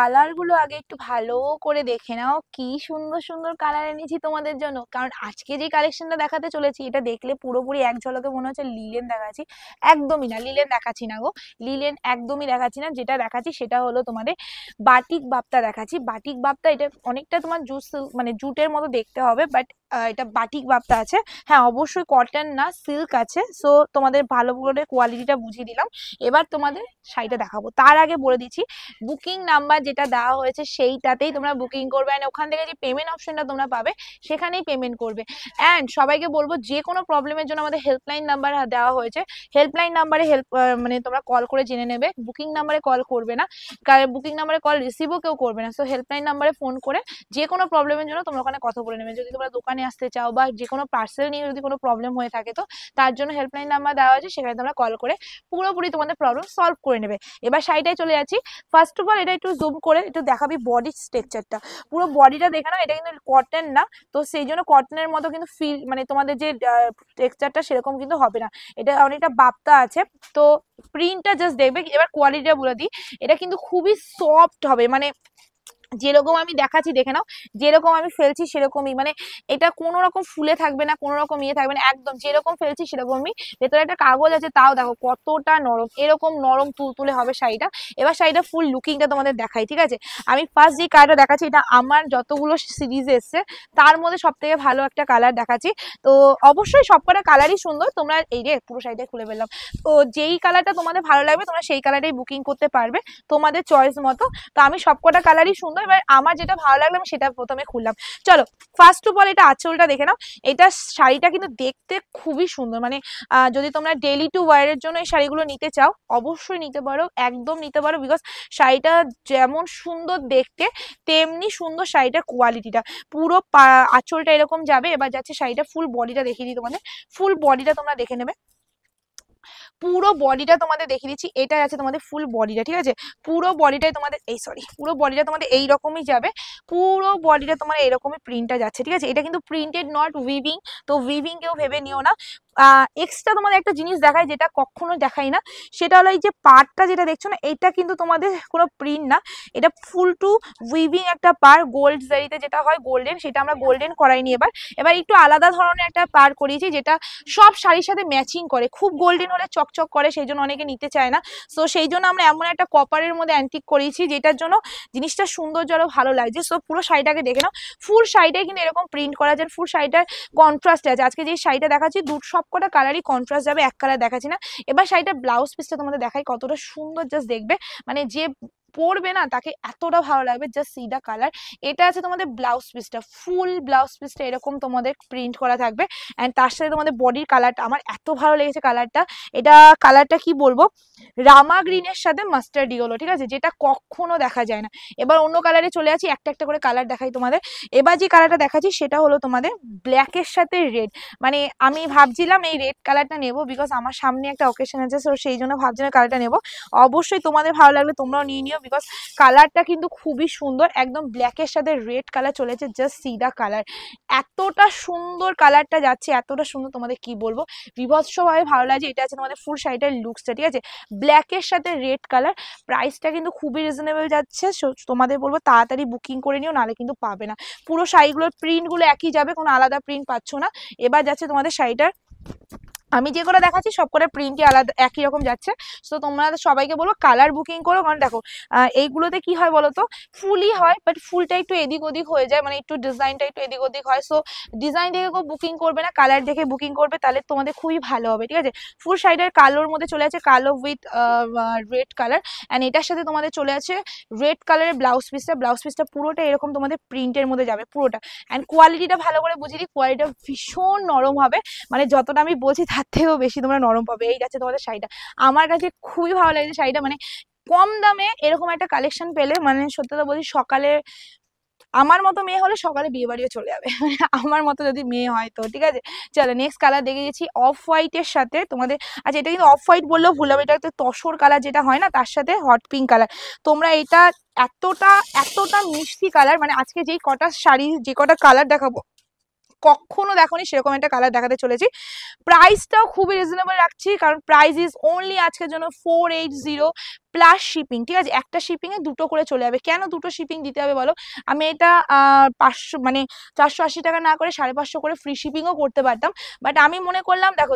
কালারগুলো আগে একটু ভালো করে দেখে নাও কি সুন্দর সুন্দর কালার এনেছি তোমাদের জন্য কারণ আজকে যে কালেকশনটা দেখাতে চলেছি এটা দেখলে পুরোপুরি এক ঝলকে মনে হচ্ছে লিলেন দেখাচ্ছি একদমই না লিলেন দেখাচ্ছি না গো লিলেন একদমই দেখাচ্ছি না যেটা দেখাচ্ছি সেটা হলো তোমাদের বাটিক বাপ্তা দেখাচ্ছি বাটিক বাপ্তা এটা অনেকটা তোমার জুস মানে জুটের মতো দেখতে হবে বাট এটা বাটিক বাপটা আছে হ্যাঁ অবশ্যই কটন না সিল্ক আছে সো তোমাদের ভালো করে কোয়ালিটিটা বুঝিয়ে দিলাম এবার তোমাদের শাড়িটা দেখাবো তার আগে বলে দিচ্ছি বুকিং নাম্বার যেটা দেওয়া হয়েছে সেইটাতেই তোমরা বুকিং করবে অ্যান্ড ওখান থেকে যে পেমেন্ট অপশনটা তোমরা পাবে সেখানেই পেমেন্ট করবে অ্যান্ড সবাইকে বলবো যে কোনো প্রবলেমের জন্য আমাদের হেল্পলাইন নাম্বার দেওয়া হয়েছে হেল্পলাইন নাম্বারে হেল্প মানে তোমরা কল করে জেনে নেবে বুকিং নাম্বারে কল করবে না কারণ বুকিং নাম্বারে কল রিসিভও কেউ করবে না সো হেল্পলাইন নাম্বারে ফোন করে যে কোনো প্রবলেমের জন্য তোমরা ওখানে কথা বলে নেবে যদি তোমরা দোকান দোকানে আসতে চাও বা যে কোনো পার্সেল নিয়ে যদি কোনো প্রবলেম হয়ে থাকে তো তার জন্য হেল্পলাইন নাম্বার দেওয়া আছে সেখানে তোমরা কল করে পুরোপুরি তোমাদের প্রবলেম সলভ করে নেবে এবার শাড়িটায় চলে যাচ্ছি ফার্স্ট অফ অল এটা একটু জুম করে একটু দেখাবি বডি স্ট্রেকচারটা পুরো বডিটা দেখে নাও এটা কিন্তু কটন না তো সেই জন্য কটনের মতো কিন্তু ফিল মানে তোমাদের যে টেক্সচারটা সেরকম কিন্তু হবে না এটা অনেকটা বাপ্তা আছে তো প্রিন্টটা জাস্ট দেখবে এবার কোয়ালিটিটা বলে দিই এটা কিন্তু খুবই সফট হবে মানে যেরকম আমি দেখাচ্ছি দেখে নাও যেরকম আমি ফেলছি সেরকমই মানে এটা কোনো রকম ফুলে থাকবে না কোনো রকম ইয়ে থাকবে না একদম যেরকম ফেলছি সেরকমই ভেতরে একটা কাগজ আছে তাও দেখো কতটা নরম এরকম নরম তুলতুলে হবে শাড়িটা এবার শাড়িটা ফুল লুকিংটা তোমাদের দেখাই ঠিক আছে আমি ফার্স্ট যে কালারটা দেখাচ্ছি এটা আমার যতগুলো সিরিজ এসছে তার মধ্যে সব থেকে ভালো একটা কালার দেখাচ্ছি তো অবশ্যই সবকটা কালারই সুন্দর তোমরা এই রে পুরো শাড়িটা খুলে ফেললাম তো যেই কালারটা তোমাদের ভালো লাগবে তোমরা সেই কালারটাই বুকিং করতে পারবে তোমাদের চয়েস মতো তো আমি সবকটা কালারই সুন্দর মধ্যে এবার আমার যেটা ভালো লাগলো আমি সেটা প্রথমে খুললাম চলো ফার্স্ট অফ অল এটা আঁচলটা দেখে নাও এটা শাড়িটা কিন্তু দেখতে খুবই সুন্দর মানে যদি তোমরা ডেলি টু ওয়ারের জন্য এই শাড়িগুলো নিতে চাও অবশ্যই নিতে পারো একদম নিতে পারো বিকজ শাড়িটা যেমন সুন্দর দেখতে তেমনি সুন্দর শাড়িটার কোয়ালিটিটা পুরো আঁচলটা এরকম যাবে এবার যাচ্ছে শাড়িটা ফুল বডিটা দেখিয়ে দিই তোমাদের ফুল বডিটা তোমরা দেখে নেবে পুরো বডিটা তোমাদের দেখিয়ে দিচ্ছি এটাই আছে তোমাদের ফুল বডিটা ঠিক আছে পুরো বডিটাই তোমাদের এই সরি পুরো বডিটা তোমাদের এইরকমই যাবে পুরো বডিটা তোমার এরকমই প্রিন্টটা যাচ্ছে ঠিক আছে এটা কিন্তু প্রিন্টেড নট উইভিং তো উইভিং কেউ ভেবে নিও না এক্সট্রা তোমাদের একটা জিনিস দেখায় যেটা কখনো দেখাই না সেটা হলো এই যে পার্টটা যেটা দেখছো না এটা কিন্তু তোমাদের কোনো প্রিন্ট না এটা ফুল টু উইভিং একটা পার গোল্ড জারিতে যেটা হয় গোল্ডেন সেটা আমরা গোল্ডেন করাইনি এবার এবার একটু আলাদা ধরনের একটা পার করিয়েছি যেটা সব শাড়ির সাথে ম্যাচিং করে খুব গোল্ডেন হলে চকচক করে সেই জন্য অনেকে নিতে চায় না সো সেই জন্য আমরা এমন একটা কপারের মধ্যে অ্যান্টিক করিয়েছি যেটার জন্য জিনিসটা সুন্দর আরও ভালো লাগছে সো পুরো শাড়িটাকে দেখে নাও ফুল শাড়িটাই কিন্তু এরকম প্রিন্ট করা যায় ফুল শাড়িটার কন্ট্রাস্ট আছে আজকে যে শাড়িটা দেখাচ্ছি দুটো সব সবকটা কালারই কন্ট্রাস্ট যাবে এক কালার দেখাচ্ছি না এবার শাড়িটা ব্লাউজ পিসটা তোমাদের দেখাই কতটা সুন্দর জাস্ট দেখবে মানে যে পরবে না তাকে এতটা ভালো লাগবে জাস্ট সিডা কালার এটা আছে তোমাদের ব্লাউজ পিসটা ফুল ব্লাউজ পিসটা এরকম তোমাদের প্রিন্ট করা থাকবে অ্যান্ড তার সাথে তোমাদের বডির কালারটা আমার এত ভালো লেগেছে কালারটা এটা কালারটা কি বলবো রামা গ্রিনের সাথে মাস্টার ডিগোলো ঠিক আছে যেটা কখনো দেখা যায় না এবার অন্য কালারে চলে আসি একটা একটা করে কালার দেখাই তোমাদের এবার যে কালারটা দেখাচ্ছি সেটা হলো তোমাদের ব্ল্যাকের সাথে রেড মানে আমি ভাবছিলাম এই রেড কালারটা নেব বিকজ আমার সামনে একটা অকেশন আছে সো সেই জন্য ভাবছিলাম কালারটা নেবো অবশ্যই তোমাদের ভালো লাগলে তোমরাও নিয়ে নিও বিকজ কালারটা কিন্তু খুবই সুন্দর একদম ব্ল্যাকের সাথে রেড কালার চলেছে জাস্ট সিদা কালার এতটা সুন্দর কালারটা যাচ্ছে এতটা সুন্দর তোমাদের কি বলবো বিভৎসভাবে ভালো লাগছে এটা আছে তোমাদের ফুল শাড়িটার লুকসটা ঠিক আছে ব্ল্যাকের সাথে রেড কালার প্রাইসটা কিন্তু খুবই রিজনেবল যাচ্ছে তোমাদের বলবো তাড়াতাড়ি বুকিং করে নিও নাহলে কিন্তু পাবে না পুরো শাড়িগুলোর প্রিন্টগুলো একই যাবে কোনো আলাদা প্রিন্ট পাচ্ছ না এবার যাচ্ছে তোমাদের শাড়িটার আমি যেগুলো দেখাচ্ছি সব করে প্রিন্টই আলাদা একই রকম যাচ্ছে সো তোমরা সবাইকে বলবো কালার বুকিং করো কারণ দেখো এইগুলোতে কি হয় বলো তো ফুলই হয় বাট ফুলটা একটু এদিক ওদিক হয়ে যায় মানে একটু ডিজাইনটা একটু এদিক ওদিক হয় সো ডিজাইন দেখে কেউ বুকিং করবে না কালার দেখে বুকিং করবে তাহলে তোমাদের খুবই ভালো হবে ঠিক আছে ফুল সাইডের কালোর মধ্যে চলে আছে কালো উইথ রেড কালার অ্যান্ড এটার সাথে তোমাদের চলে আছে রেড কালারের ব্লাউজ পিসটা ব্লাউজ পিসটা পুরোটা এরকম তোমাদের প্রিন্টের মধ্যে যাবে পুরোটা অ্যান্ড কোয়ালিটিটা ভালো করে বুঝিয়ে দিই কোয়ালিটিটা ভীষণ নরম হবে মানে যতটা আমি বলছি তার থেকেও বেশি তোমরা নরম পাবে এই যাচ্ছে তোমাদের শাড়িটা আমার কাছে খুবই ভালো লাগছে শাড়িটা মানে কম দামে এরকম একটা কালেকশন পেলে মানে সত্যি তো বলছি সকালে আমার মতো মেয়ে হলে সকালে বিয়ে বাড়িও চলে যাবে আমার মতো যদি মেয়ে হয় তো ঠিক আছে চলো নেক্সট কালার দেখে গেছি অফ হোয়াইটের সাথে তোমাদের আচ্ছা এটা কিন্তু অফ হোয়াইট বললেও ভুল হবে এটা তো তসর কালার যেটা হয় না তার সাথে হট পিঙ্ক কালার তোমরা এটা এতটা এতটা মিষ্টি কালার মানে আজকে যেই কটা শাড়ি যে কটা কালার দেখাবো কখনো দেখনি সেরকম একটা কালার দেখাতে চলেছি প্রাইসটাও খুবই রিজনেবল রাখছি কারণ প্রাইস ইজ অনলি আজকের জন্য four eight zero plus shipping ঠিক আছে একটা শিপিংয়ে দুটো করে চলে যাবে কেন দুটো শিপিং দিতে হবে বলো আমি এটা পাঁচশো মানে চারশো আশি টাকা না করে সাড়ে পাঁচশো করে ফ্রি শিপিংও করতে পারতাম বাট আমি মনে করলাম দেখো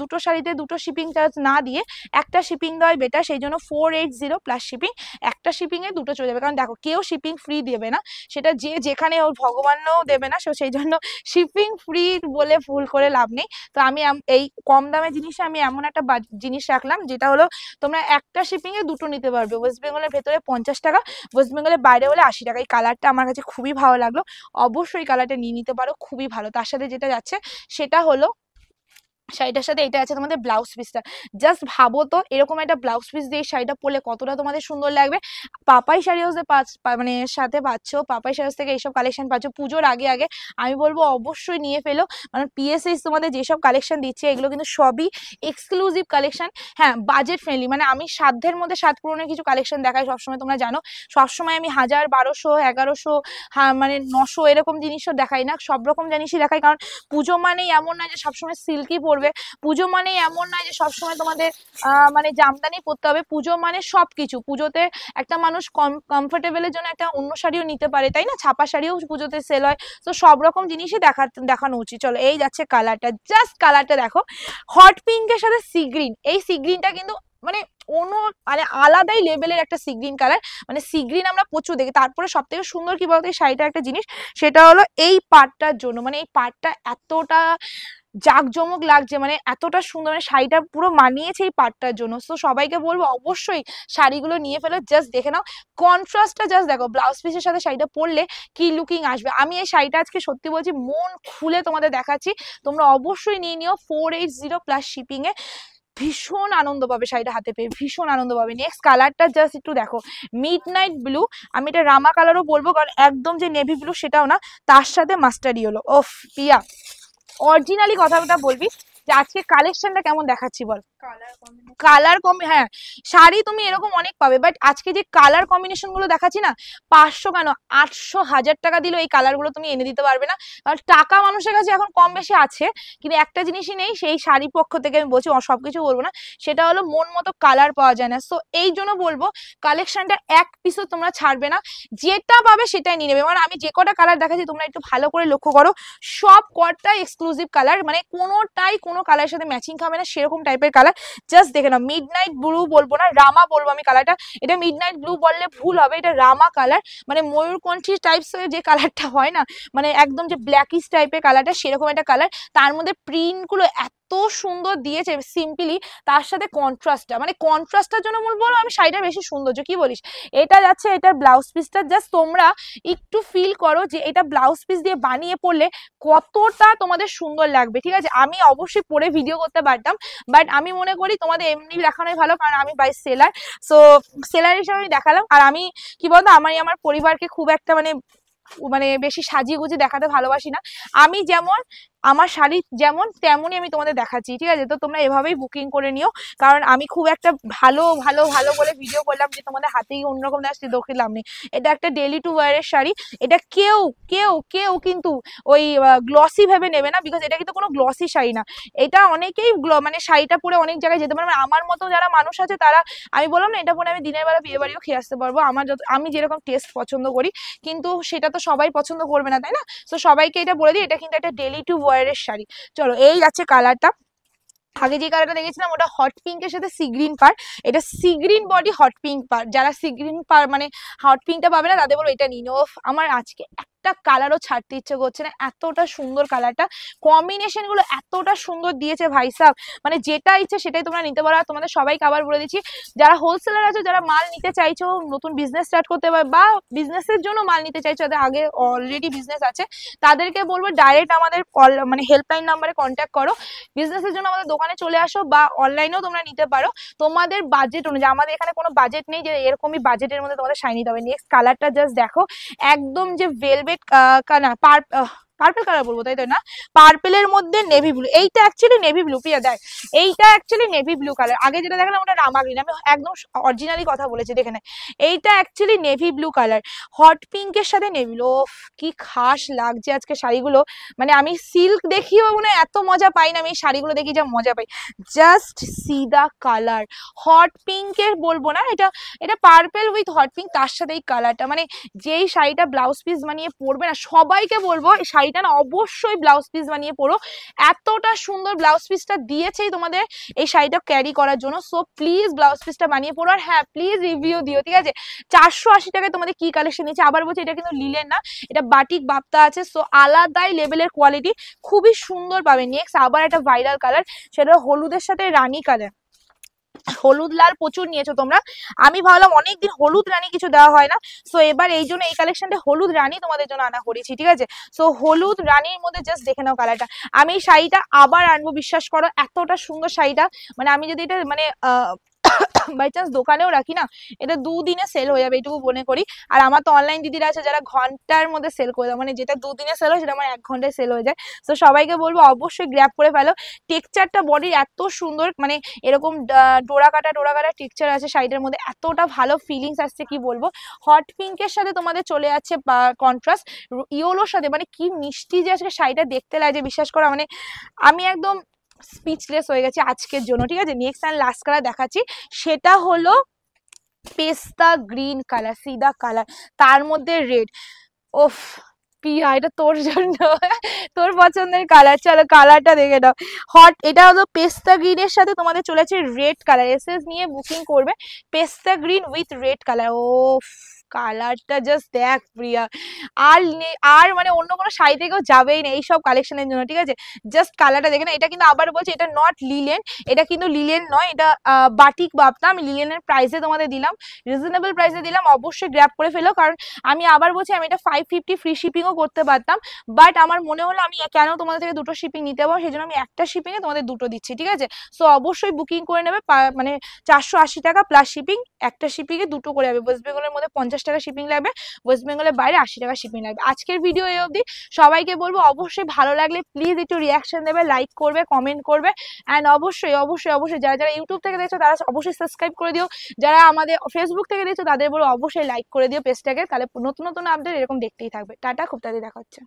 দুটো শাড়িতে দুটো শিপিং চার্জ না দিয়ে একটা শিপিং দেওয়াই বেটার সেই জন্য four eight zero plus shipping একটা শিপিংয়ে দুটো চলে যাবে কারণ দেখো কেউ শিপিং ফ্রি দেবে না সেটা যে যেখানে ওর ভগবানও দেবে না সো সেই জন্য শিপিং ফ্রি বলে ভুল করে লাভ নেই তো আমি এই কম দামে জিনিসে আমি এমন একটা জিনিস রাখলাম যেটা হলো তোমরা একটা শিপিংয়ে দুটো দুটো নিতে পারবে ওয়েস্ট বেঙ্গলের ভেতরে পঞ্চাশ টাকা ওয়েস্ট বেঙ্গলের বাইরে হলে আশি টাকা এই কালারটা আমার কাছে খুবই ভালো লাগলো অবশ্যই কালারটা নিয়ে নিতে পারো খুবই ভালো তার সাথে যেটা যাচ্ছে সেটা হলো শাড়িটার সাথে এটা আছে তোমাদের ব্লাউজ পিসটা জাস্ট ভাবো তো এরকম একটা ব্লাউজ পিস দিয়ে শাড়িটা পরলে কতটা তোমাদের সুন্দর লাগবে পাপাই শাড়ি হাউসে মানে সাথে পাচ্ছ পাপাই শাড়ি থেকে এইসব কালেকশন পাচ্ছ পুজোর আগে আগে আমি বলবো অবশ্যই নিয়ে ফেলো কারণ পিএসএস তোমাদের যেসব কালেকশন দিচ্ছে এগুলো কিন্তু সবই এক্সক্লুসিভ কালেকশন হ্যাঁ বাজেট ফ্রেন্ডলি মানে আমি সাধ্যের মধ্যে সাত পুরনের কিছু কালেকশন দেখাই সবসময় তোমরা জানো সবসময় আমি হাজার বারোশো এগারোশো মানে নশো এরকম জিনিসও দেখাই না সব রকম জিনিসই দেখাই কারণ পুজো মানেই এমন না যে সবসময় সিল্কি পড়বে পুজো মানে এমন নয় যে সবসময় তোমাদের মানে জামদানি পরতে হবে পুজো মানে সব কিছু পুজোতে একটা মানুষ কম কমফোর্টেবলের জন্য একটা অন্য শাড়িও নিতে পারে তাই না ছাপা শাড়িও পুজোতে সেল হয় তো সব রকম জিনিসই দেখা দেখানো উচিত চলো এই যাচ্ছে কালারটা জাস্ট কালারটা দেখো হট পিঙ্কের সাথে সি গ্রিন এই সি গ্রিনটা কিন্তু মানে অন্য মানে আলাদাই লেভেলের একটা সি গ্রিন কালার মানে সি গ্রিন আমরা প্রচুর দেখি তারপরে সব থেকে সুন্দর কি বলতো এই শাড়িটা একটা জিনিস সেটা হলো এই পার্টটার জন্য মানে এই পার্টটা এতটা জাঁকজমক লাগছে মানে এতটা সুন্দর মানে শাড়িটা পুরো মানিয়েছে এই পাটটার জন্য সো সবাইকে বলবো অবশ্যই শাড়িগুলো নিয়ে ফেলো জাস্ট দেখে নাও কন্ট্রাস্টটা জাস্ট দেখো ব্লাউজ পিসের সাথে শাড়িটা পরলে কি লুকিং আসবে আমি এই শাড়িটা আজকে সত্যি বলছি মন খুলে তোমাদের দেখাচ্ছি তোমরা অবশ্যই নিয়ে নিও ফোর এইট জিরো প্লাস শিপিংয়ে ভীষণ আনন্দ পাবে শাড়িটা হাতে পেয়ে ভীষণ আনন্দ পাবে নেক্সট কালারটা জাস্ট একটু দেখো মিড নাইট ব্লু আমি এটা রামা কালারও বলবো কারণ একদম যে নেভি ব্লু সেটাও না তার সাথে মাস্টারি হলো ওফ পিয়া অরিজিনালি কথাটা বলবি যে আজকে কালেকশনটা কেমন দেখাচ্ছি বল কালার কম হ্যাঁ শাড়ি তুমি এরকম অনেক পাবে বাট আজকে যে কালার কম্বিনেশন গুলো দেখাচ্ছি না পাঁচশো কেন আটশো হাজার টাকা দিলেও এই কালার গুলো তুমি এনে দিতে পারবে না কারণ টাকা মানুষের কাছে এখন কম বেশি আছে কিন্তু একটা জিনিসই নেই সেই শাড়ি পক্ষ থেকে আমি বলছি সবকিছু বলবো না সেটা হলো মন মতো কালার পাওয়া যায় না সো এই জন্য বলবো কালেকশনটা এক পিসও তোমরা ছাড়বে না যেটা পাবে সেটাই নিয়ে নেবে মানে আমি যে কটা কালার দেখাচ্ছি তোমরা একটু ভালো করে লক্ষ্য করো সব কটাই এক্সক্লুসিভ কালার মানে কোনোটাই কোনো কালারের সাথে ম্যাচিং খাবে না সেরকম টাইপের কালার কালার জাস্ট দেখে নাও মিড নাইট ব্লু বলবো না রামা বলবো আমি কালারটা এটা মিড নাইট ব্লু বললে ভুল হবে এটা রামা কালার মানে ময়ূরকণ্ঠী এর যে কালারটা হয় না মানে একদম যে ব্ল্যাকিস টাইপের কালারটা সেরকম একটা কালার তার মধ্যে প্রিন্টগুলো গুলো এত সুন্দর দিয়েছে সিম্পলি তার সাথে কন্ট্রাস্টটা মানে কন্ট্রাস্টটার জন্য মূল বলো আমি শাড়িটা বেশি সৌন্দর্য কি বলিস এটা যাচ্ছে এটা ব্লাউজ পিসটা জাস্ট তোমরা একটু ফিল করো যে এটা ব্লাউজ পিস দিয়ে বানিয়ে পড়লে কতটা তোমাদের সুন্দর লাগবে ঠিক আছে আমি অবশ্যই পরে ভিডিও করতে পারতাম বাট আমি মনে করি তোমাদের এমনি দেখানোই ভালো কারণ আমি বাই সেলার সো সেলার হিসেবে আমি দেখালাম আর আমি কি বলতো আমার আমার পরিবারকে খুব একটা মানে মানে বেশি সাজিয়ে গুজে দেখাতে ভালোবাসি না আমি যেমন আমার শাড়ি যেমন তেমনই আমি তোমাদের দেখাচ্ছি ঠিক আছে তো তোমরা এভাবেই বুকিং করে নিও কারণ আমি খুব একটা ভালো ভালো ভালো বলে ভিডিও করলাম যে তোমাদের হাতেই অন্যরকম দেখাচ্ছি দেখিলাম নেই এটা একটা ডেলি টু ওয়ারের শাড়ি এটা কেউ কেউ কেউ কিন্তু ওই গ্লসি ভেবে নেবে না বিকজ এটা কিন্তু কোনো গ্লসি শাড়ি না এটা অনেকেই মানে শাড়িটা পরে অনেক জায়গায় যেতে পারবে মানে আমার মতো যারা মানুষ আছে তারা আমি বললাম না এটা পরে আমি দিনের বেলা বিয়ে বাড়িও খেয়ে আসতে পারবো আমার যত আমি যেরকম টেস্ট পছন্দ করি কিন্তু সেটা তো সবাই পছন্দ করবে না তাই না তো সবাইকে এটা বলে দিই এটা কিন্তু একটা ডেলি টু ওয়ারের শাড়ি চলো এই আছে কালারটা আগে যে কালারটা দেখেছিলাম ওটা হট পিঙ্কের সাথে সি গ্রিন পার এটা sea green body hot pink পার যারা সিগ্রিন পার মানে হট পিঙ্কটা পাবে না তাদের বলবো এটা নিন আমার আজকে একটা কালারও ছাড়তে ইচ্ছে করছে না এতটা সুন্দর কালারটা কম্বিনেশন গুলো এতটা সুন্দর দিয়েছে ভাই সাহ মানে যেটা ইচ্ছে সেটাই তোমরা নিতে পারো তোমাদের সবাইকে আবার বলে দিচ্ছি যারা হোলসেলার আছো যারা মাল নিতে চাইছো নতুন বিজনেস স্টার্ট করতে পারে বা বিজনেসের জন্য মাল নিতে চাইছো যাদের আগে অলরেডি বিজনেস আছে তাদেরকে বলবো ডাইরেক্ট আমাদের কল মানে হেল্পলাইন নাম্বারে কন্ট্যাক্ট করো বিজনেসের জন্য আমাদের দোকানে চলে আসো বা অনলাইনেও তোমরা নিতে পারো তোমাদের বাজেট অনুযায়ী আমাদের এখানে কোনো বাজেট নেই যে এরকমই বাজেটের মধ্যে তোমাদের সাইন নিতে হবে নেক্সট কালারটা জাস্ট দেখো একদম যে ভেলভেট कार्बोनेट का ना पार পার্পেল কালার বলবো তাই তাই না পার্পেলের মধ্যে নেভি ব্লু এইটা অ্যাকচুয়ালি নেভি ব্লু পিয়া দেখ এইটা অ্যাকচুয়ালি নেভি ব্লু কালার আগে যেটা দেখালাম ওটা রামা গ্রিন আমি একদম অরিজিনালি কথা বলেছি দেখে নেয় এইটা actually navy blue colour hot পিঙ্কের সাথে নেভি ব্লু কি খাস লাগছে আজকে শাড়িগুলো মানে আমি সিল্ক দেখিও মানে এত মজা পাই না আমি এই শাড়িগুলো দেখি যা মজা পাই জাস্ট সি দা কালার হট পিঙ্কের বলবো না এটা এটা পার্পেল উইথ হট পিঙ্ক তার সাথে এই কালারটা মানে যেই শাড়িটা ব্লাউজ পিস বানিয়ে পরবে না সবাইকে বলবো এই শাড়ি এটা না অবশ্যই ব্লাউজ পিস বানিয়ে পরো এতটা সুন্দর ব্লাউজ পিসটা দিয়েছেই তোমাদের এই শাড়িটা ক্যারি করার জন্য সো প্লিজ ব্লাউজ পিসটা বানিয়ে পড়ো আর হ্যাঁ প্লিজ রিভিউ দিও ঠিক আছে চারশো আশি টাকায় তোমাদের কি কালেকশন নিয়েছে আবার বলছি এটা কিন্তু লিলেন না এটা বাটিক বাপ্তা আছে সো আলাদাই লেভেলের কোয়ালিটি খুবই সুন্দর পাবে নেক্সট আবার একটা ভাইরাল কালার সেটা হলুদের সাথে রানি কালার হলুদ লাল প্রচুর নিয়েছো তোমরা আমি ভাবলাম অনেকদিন হলুদ রানী কিছু দেওয়া হয় না সো এবার এই জন্য এই কালেকশনটা হলুদ রানী তোমাদের জন্য আনা করেছি ঠিক আছে সো হলুদ রানীর মধ্যে জাস্ট দেখে নাও কালারটা আমি এই শাড়িটা আবার আনবো বিশ্বাস করো এতটা সুন্দর শাড়িটা মানে আমি যদি এটা মানে বাই চান্স দোকানেও রাখি না এটা দুদিনে সেল হয়ে যাবে এইটুকু মনে করি আর আমার তো অনলাইন দিদিরা আছে যারা ঘন্টার মধ্যে সেল করে দেয় মানে যেটা দুদিনে সেল হয় সেটা আমার এক ঘন্টায় সেল হয়ে যায় তো সবাইকে বলবো অবশ্যই গ্র্যাপ করে ফেলো টেক্সচারটা বডির এত সুন্দর মানে এরকম ডোরা কাটা ডোরা কাটা টেক্সচার আছে সাইডের মধ্যে এতটা ভালো ফিলিংস আসছে কি বলবো হট পিঙ্কের সাথে তোমাদের চলে যাচ্ছে কন্ট্রাস্ট ইয়োলোর সাথে মানে কি মিষ্টি যে আজকে শাড়িটা দেখতে লাগে বিশ্বাস করা মানে আমি একদম স্পিচলেস হয়ে গেছে আজকের জন্য ঠিক আছে নেক্সট অ্যান্ড লাস্ট কালার দেখাচ্ছি সেটা হলো পেস্তা গ্রিন কালার সিদা কালার তার মধ্যে রেড ওফ পিয়া এটা তোর জন্য তোর পছন্দের কালার চলো কালারটা দেখে নাও হট এটা হলো পেস্তা গ্রিনের সাথে তোমাদের চলেছে রেড কালার এস নিয়ে বুকিং করবে পেস্তা green with red colour of কালারটা জাস্ট দেখ প্রিয়া আর আর মানে অন্য কোনো শাড়িতে কেউ যাবেই না এইসব কালেকশনের জন্য ঠিক আছে জাস্ট কালারটা দেখে না এটা কিন্তু আবার বলছি এটা নট লিলেন এটা কিন্তু লিলেন নয় এটা বাটিক ভাবতাম আমি লিলেনের প্রাইসে তোমাদের দিলাম রিজনেবল প্রাইসে দিলাম অবশ্যই গ্র্যাপ করে ফেলো কারণ আমি আবার বলছি আমি এটা ফাইভ ফিফটি ফ্রি শিপিংও করতে পারতাম বাট আমার মনে হলো আমি কেন তোমাদের থেকে দুটো শিপিং নিতে পারবো সেই জন্য আমি একটা শিপিংয়ে তোমাদের দুটো দিচ্ছি ঠিক আছে সো অবশ্যই বুকিং করে নেবে মানে চারশো টাকা প্লাস শিপিং একটা শিপিংয়ে দুটো করে যাবে ওয়েস্ট বেঙ্গলের মধ্যে পঞ্চাশ টাকা শিপিং লাগবে ওয়েস্ট বেঙ্গলের বাইরে আশি টাকা শিপিং লাগবে আজকের ভিডিও এই অবধি সবাইকে বলবো অবশ্যই ভালো লাগলে প্লিজ একটু রিয়াকশন দেবে লাইক করবে কমেন্ট করবে অ্যান্ড অবশ্যই অবশ্যই অবশ্যই যারা যারা ইউটিউব থেকে দেখছো তারা অবশ্যই সাবস্ক্রাইব করে দিও যারা আমাদের ফেসবুক থেকে দেখছো তাদের বলবো অবশ্যই লাইক করে দিও পেজটাকে তাহলে নতুন নতুন আপডেট এরকম দেখতেই থাকবে টাটা খুব তাড়াতাড়ি দেখা হচ্ছে